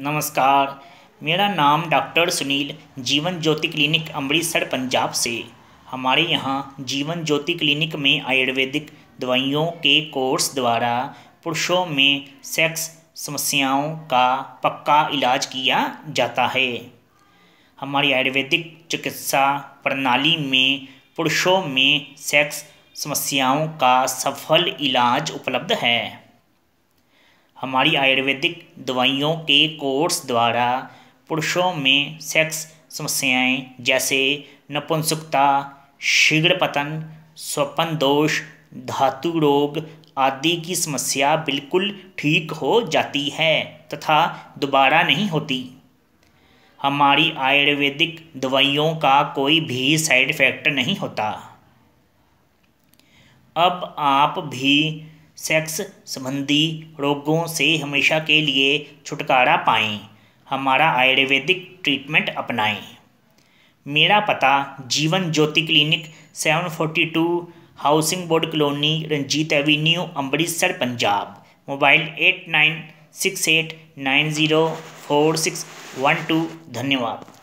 नमस्कार मेरा नाम डॉक्टर सुनील जीवन ज्योति क्लिनिक अमृतसर पंजाब से हमारे यहाँ जीवन ज्योति क्लिनिक में आयुर्वेदिक दवाइयों के कोर्स द्वारा पुरुषों में सेक्स समस्याओं का पक्का इलाज किया जाता है हमारी आयुर्वेदिक चिकित्सा प्रणाली में पुरुषों में सेक्स समस्याओं का सफल इलाज उपलब्ध है हमारी आयुर्वेदिक दवाइयों के कोर्स द्वारा पुरुषों में सेक्स समस्याएं जैसे नपुंसकता शीघ्र पतन स्वपन दोष धातु रोग आदि की समस्या बिल्कुल ठीक हो जाती है तथा दोबारा नहीं होती हमारी आयुर्वेदिक दवाइयों का कोई भी साइड इफ़ेक्ट नहीं होता अब आप भी सेक्स संबंधी रोगों से हमेशा के लिए छुटकारा पाएं हमारा आयुर्वेदिक ट्रीटमेंट अपनाएं मेरा पता Jeevan Jyoti clinic seven forty two housing board colony Ranjit avenue Amritsar Punjab mobile eight nine six eight nine zero four six one two धन्यवाद